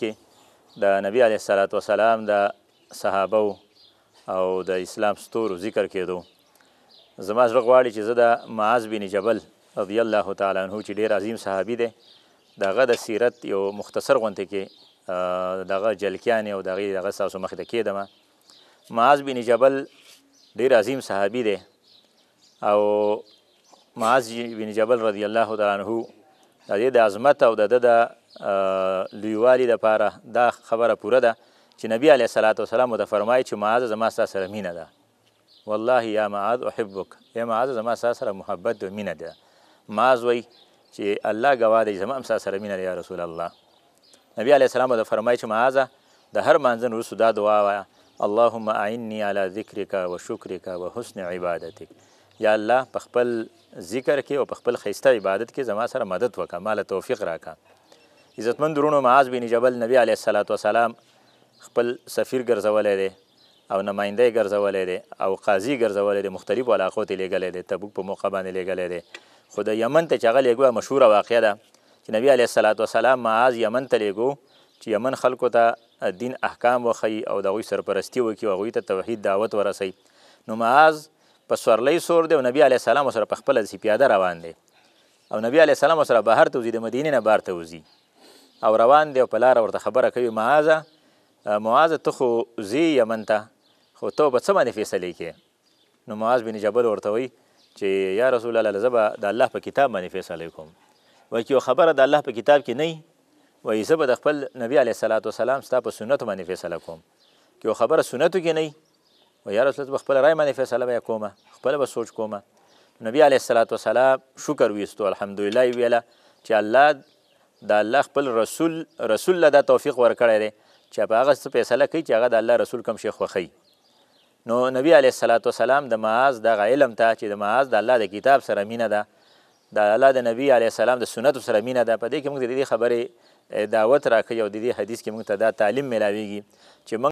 کې د نبی علیه الصلاۃ والسلام د صحابه او د اسلام ستورو ذکر کېدو زما زړه غواړي چې زه د معاذ بن جبل رضی الله تعالی عنه چې ډیر عظیم صحابي دی دغه د سیرت یو مختصر غونته کې دغه جلکیان او دغه دغه ساسو مخ ته کېدم معاذ بن جبل ډیر عظیم صحابي دی او معاذ بن جبل رضی الله تعالی عنه د دې د عظمت او د د لویوالي دپاره دا خبره پوره ده چې نبی علیه صلات وسلام ورته فرمایي چې معاذه زما ستا سره مینه ده والله یا معاذ احبک یا معاذ زما ستا سره محبت ده مینه ده معاذ وایي چې الله ګواه دی زما هم ستا سره مینه ده یا رسول الله نبی علیه السلام ورته فرمایي چې معاذه د هر مانځن وروسته دا دعا وایه اللهم اعني على ذکرک و شکرک و حسن عبادتک یا الله په خپل ذکر کې او په خپل خیسته عبادت کې زما سره مدد وکړه مال توفیق راکړه عزتمند ورونو معاذ بن جبل نبی علیه الصلاه والسلام خپل سفیر ګرځولی دی او نماینده ګرځولی دی او قاضي ګرځولی دی مختلفو علاقو ته لیږلی دی تبوک په موقع باندې لیږلی دی خو د یمن ته چې هغه لیږو مشهوره واقعه ده چې نبی علیه الصلاه والسلام معاذ یمن ته لیږو چې یمن خلکو ته دین احکام وښیي او د هغوی سرپرستي وکړي او هغوی ته توحید دعوت ورسوي نو معاذ په سورلی سور دی او نبی علیه السلام سره په خپله دسې پیاده روان دی او نبی علیه السلام سره بهر ته وځي د مدینې نه بهر ته وځي او روان دی او په لاره ورته خبره کوي معاذه معاذه ته خو ځي یمن ته خو ته به څه باندې فیصلې کې نو معاذ بن جبل ورته وایي چې یا رسول الله زه به د الله په کتاب باندې فیصلې کوم وایي که خبره د الله په کتاب کې نه وایي زه به د خپل نبی علیه صلات وسلام ستا په سنتو باندې فیصله کوم که خبره سنتو کې نه وایي یا رسول الله خپل رای باندې فیصله به کوم خپل به سوچ کوم نبی علیه الصلاه والسلام شکر ویستو الحمدلله ویله چې الله د الله خپل رسول رسول له دا توفیق ورکړی دی چې په هغه څه فیصله کوي چې هغه د الله رسول کم شي خوښوي نو نبی علیه الصلاة والسلام د معاذ دغه علم ته چې د معاذ د الله د کتاب سره مینه ده د الله د نبی علیه السلام د سنتو سره مینه ده په دې کې موږ د دې خبرې دعوت راکوي او د دې حدیث کې موږ ته دا تعلیم میلاویږي چې